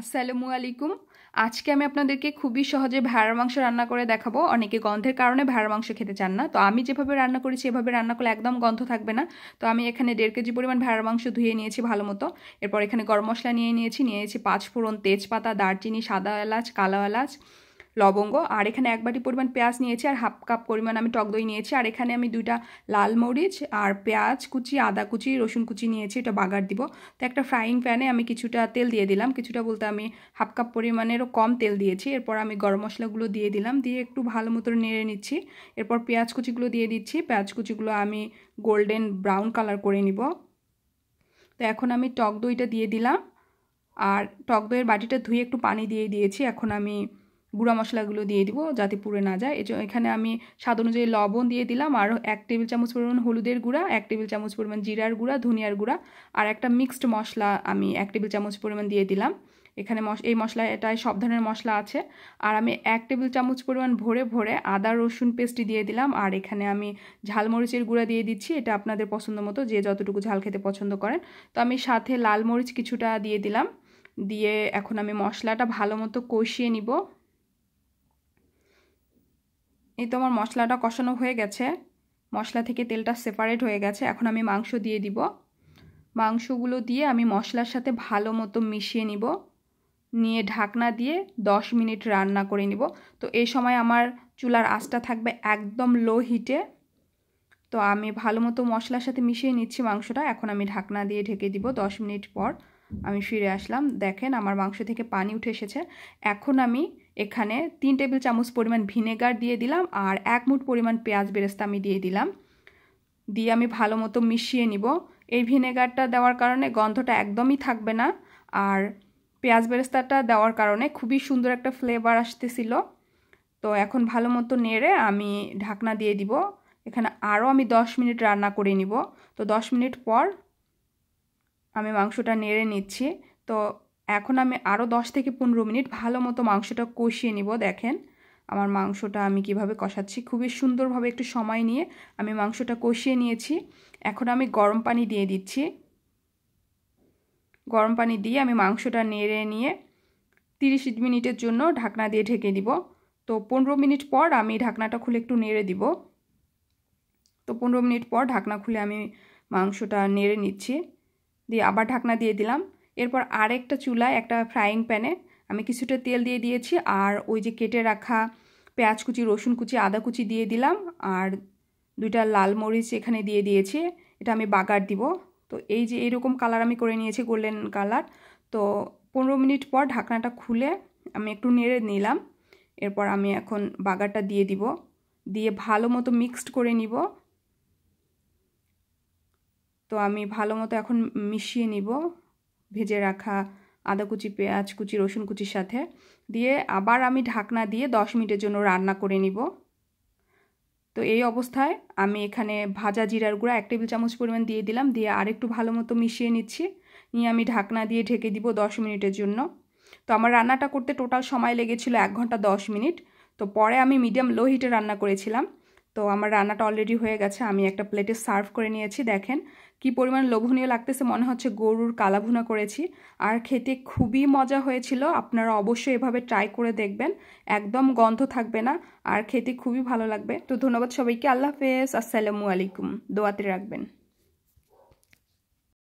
আসসালামু আলাইকুম আজকে আমি আপনাদেরকে খুবই সহজে ভাড়ার মাংস রান্না করে দেখাবো অনেকে গন্ধের কারণে ভেড়ার মাংস খেতে চান না তো আমি যেভাবে রান্না করেছি এভাবে রান্না করলে একদম গন্ধ থাকবে না তো আমি এখানে দেড় কেজি পরিমাণ ভেড়ার মাংস ধুয়ে নিয়েছি ভালো মতো এরপর এখানে গরম মশলা নিয়ে নিয়েছি নিয়েছি পাঁচ ফোড়ন তেজপাতা দারচিনি সাদা এলাচ কালো এলাচ লবঙ্গ আর এখানে এক বাটি পরিমাণ পেঁয়াজ নিয়েছি আর হাফ কাপ পরিমাণ আমি টক দই নিয়েছি আর এখানে আমি দুইটা লাল মরিচ আর পেঁয়াজ কুচি আদা কুচি রসুন কুচি নিয়েছি এটা বাগার দিব তো একটা ফ্রাইং প্যানে আমি কিছুটা তেল দিয়ে দিলাম কিছুটা বলতে আমি হাফ কাপ পরিমাণেরও কম তেল দিয়েছি এরপর আমি গরম মশলাগুলো দিয়ে দিলাম দিয়ে একটু ভালো মতো নেড়ে নিচ্ছি এরপর পেঁয়াজ কুচিগুলো দিয়ে দিচ্ছি পেঁয়াজ কুচিগুলো আমি গোল্ডেন ব্রাউন কালার করে নিব তো এখন আমি টক দইটা দিয়ে দিলাম আর টক দইয়ের বাটিটা ধুয়ে একটু পানি দিয়ে দিয়েছি এখন আমি গুঁড়া মশলাগুলো দিয়ে দিব যাতে পুড়ে না যায় এজন্য এখানে আমি স্বাদ অনুযায়ী লবণ দিয়ে দিলাম আর এক টেবিল চামচ পরিমাণ হলুদের গুঁড়া এক টেবিল চামচ পরিমাণ জিরার গুঁড়া ধনিয়ার গুঁড়া আর একটা মিক্সড মশলা আমি এক টেবিল চামচ পরিমাণ দিয়ে দিলাম এখানে এই মশলা এটাই সব ধরনের মশলা আছে আর আমি এক টেবিল চামচ পরিমাণ ভরে ভরে আদা রসুন পেস্ট দিয়ে দিলাম আর এখানে আমি ঝালমরিচের গুঁড়া দিয়ে দিচ্ছি এটা আপনাদের পছন্দ মতো যে যতটুকু ঝাল খেতে পছন্দ করেন তো আমি সাথে লাল মরিচ কিছুটা দিয়ে দিলাম দিয়ে এখন আমি মশলাটা ভালো মতো কষিয়ে নিব এই তো আমার মশলাটা কষানো হয়ে গেছে মশলা থেকে তেলটা সেপারেট হয়ে গেছে এখন আমি মাংস দিয়ে দিব মাংসগুলো দিয়ে আমি মশলার সাথে ভালো মতো মিশিয়ে নিব নিয়ে ঢাকনা দিয়ে 10 মিনিট রান্না করে নিব তো এই সময় আমার চুলার আঁচটা থাকবে একদম লো হিটে তো আমি ভালো মতো মশলার সাথে মিশিয়ে নিচ্ছি মাংসটা এখন আমি ঢাকনা দিয়ে ঢেকে দিব 10 মিনিট পর আমি ফিরে আসলাম দেখেন আমার মাংস থেকে পানি উঠে এসেছে এখন আমি এখানে তিন টেবিল চামচ পরিমাণ ভিনেগার দিয়ে দিলাম আর এক মুট পরিমাণ পেঁয়াজ বেরেস্তা আমি দিয়ে দিলাম দিয়ে আমি ভালো মতো মিশিয়ে নিব এই ভিনেগারটা দেওয়ার কারণে গন্ধটা একদমই থাকবে না আর পেঁয়াজ বেরেস্তাটা দেওয়ার কারণে খুবই সুন্দর একটা ফ্লেভার আসতেছিল তো এখন ভালো মতো নেড়ে আমি ঢাকনা দিয়ে দিব এখানে আরও আমি দশ মিনিট রান্না করে নিব তো দশ মিনিট পর আমি মাংসটা নেড়ে নিচ্ছি তো এখন আমি আরও দশ থেকে পনেরো মিনিট ভালো মতো মাংসটা কষিয়ে নিব দেখেন আমার মাংসটা আমি কিভাবে কষাচ্ছি খুবই সুন্দরভাবে একটু সময় নিয়ে আমি মাংসটা কষিয়ে নিয়েছি এখন আমি গরম পানি দিয়ে দিচ্ছি গরম পানি দিয়ে আমি মাংসটা নেড়ে নিয়ে তিরিশ মিনিটের জন্য ঢাকনা দিয়ে ঢেকে দিব তো পনেরো মিনিট পর আমি ঢাকনাটা খুলে একটু নেড়ে দিব তো পনেরো মিনিট পর ঢাকনা খুলে আমি মাংসটা নেড়ে নিচ্ছি দিয়ে আবার ঢাকনা দিয়ে দিলাম এরপর আরেকটা চুলায় একটা ফ্রাইং প্যানে আমি কিছুটা তেল দিয়ে দিয়েছি আর ওই যে কেটে রাখা পেঁয়াজ কুচি রসুন কুচি আদা কুচি দিয়ে দিলাম আর দুইটা লাল মরিচ এখানে দিয়ে দিয়েছি এটা আমি বাগার দিব তো এই যে এরকম কালার আমি করে নিয়েছি গোল্ডেন কালার তো পনেরো মিনিট পর ঢাকনাটা খুলে আমি একটু নেড়ে নিলাম এরপর আমি এখন বাগারটা দিয়ে দিব দিয়ে ভালো মতো মিক্সড করে নিব তো আমি ভালো মতো এখন মিশিয়ে নিব ভেজে রাখা আদা কুচি পেঁয়াজ কুচি রসুন কুচির সাথে দিয়ে আবার আমি ঢাকনা দিয়ে দশ মিনিটের জন্য রান্না করে নিব তো এই অবস্থায় আমি এখানে ভাজা জিরার গুঁড়া এক টেবিল চামচ পরিমাণ দিয়ে দিলাম দিয়ে আরেকটু ভালো মতো মিশিয়ে নিচ্ছি নিয়ে আমি ঢাকনা দিয়ে ঢেকে দিব দশ মিনিটের জন্য তো আমার রান্নাটা করতে টোটাল সময় লেগেছিল এক ঘন্টা দশ মিনিট তো পরে আমি মিডিয়াম লো হিটে রান্না করেছিলাম তো আমার রান্নাটা অলরেডি হয়ে গেছে আমি একটা প্লেটে সার্ভ করে নিয়েছি দেখেন কি পরিমাণ লোভনীয় লাগতেছে মনে হচ্ছে গরুর কালাভুনা করেছি আর খেতে খুবই মজা হয়েছিল আপনারা অবশ্যই এভাবে ট্রাই করে দেখবেন একদম গন্ধ থাকবে না আর খেতে খুবই ভালো লাগবে তো ধন্যবাদ সবাইকে আল্লাহ হাফেজ আসসালামু আলাইকুম দোয়াতে রাখবেন